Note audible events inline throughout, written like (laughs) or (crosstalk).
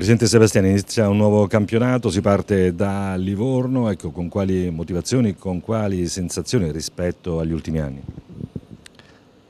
Presidente Sebastiani, inizia un nuovo campionato, si parte da Livorno, ecco, con quali motivazioni, con quali sensazioni rispetto agli ultimi anni?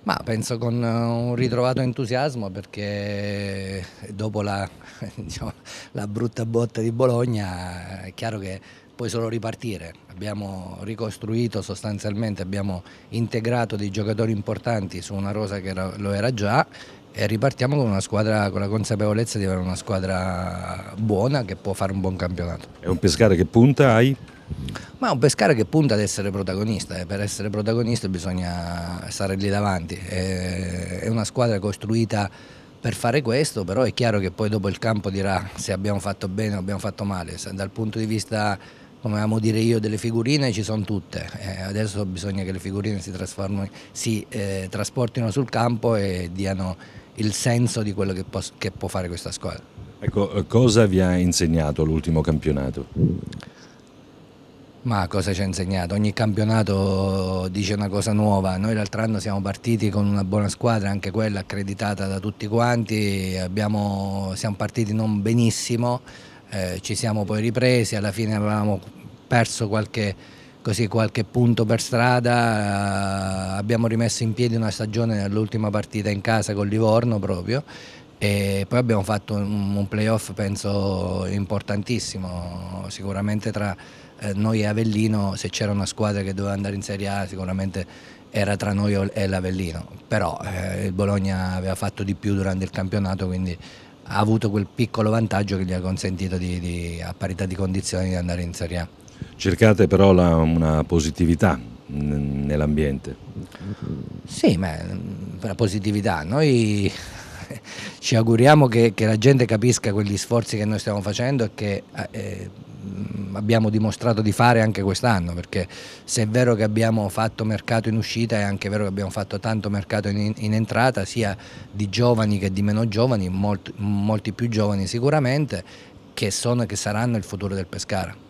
Ma penso con eh, un ritrovato entusiasmo perché dopo la, (laughs) diciamo, la brutta botta di Bologna eh, è chiaro che puoi solo ripartire. Abbiamo ricostruito sostanzialmente, abbiamo integrato dei giocatori importanti su una rosa che lo era già e ripartiamo con, una squadra, con la consapevolezza di avere una squadra buona che può fare un buon campionato. È un pescare che punta ai? Ma è un pescare che punta ad essere protagonista e eh. per essere protagonista bisogna stare lì davanti. È una squadra costruita per fare questo, però è chiaro che poi dopo il campo dirà se abbiamo fatto bene o abbiamo fatto male. Dal punto di vista come amo dire io, delle figurine ci sono tutte. Eh, adesso bisogna che le figurine si, si eh, trasportino sul campo e diano il senso di quello che può, che può fare questa squadra. Ecco, eh, cosa vi ha insegnato l'ultimo campionato? Ma cosa ci ha insegnato? Ogni campionato dice una cosa nuova. Noi l'altro anno siamo partiti con una buona squadra, anche quella accreditata da tutti quanti. Abbiamo, siamo partiti non benissimo, eh, ci siamo poi ripresi. Alla fine avevamo perso qualche così qualche punto per strada, eh, abbiamo rimesso in piedi una stagione nell'ultima partita in casa con Livorno proprio e poi abbiamo fatto un, playoff penso importantissimo, sicuramente tra eh, noi e Avellino se c'era una squadra che doveva andare in Serie A sicuramente era tra noi e l'Avellino, però eh, il Bologna aveva fatto di più durante il campionato quindi ha avuto quel piccolo vantaggio che gli ha consentito di, di, a parità di condizioni di andare in Serie A. Cercate però la, una positività nell'ambiente. Sì, ma mm, la positività, noi (laughs) ci auguriamo che, che, la gente capisca quegli sforzi che noi stiamo facendo e che eh, eh mm, abbiamo dimostrato di fare anche quest'anno, perché se è vero che abbiamo fatto mercato in uscita è anche vero che abbiamo fatto tanto mercato in, in entrata, sia di giovani che di meno giovani, molti, molti più giovani sicuramente, che, sono, che saranno il futuro del Pescara.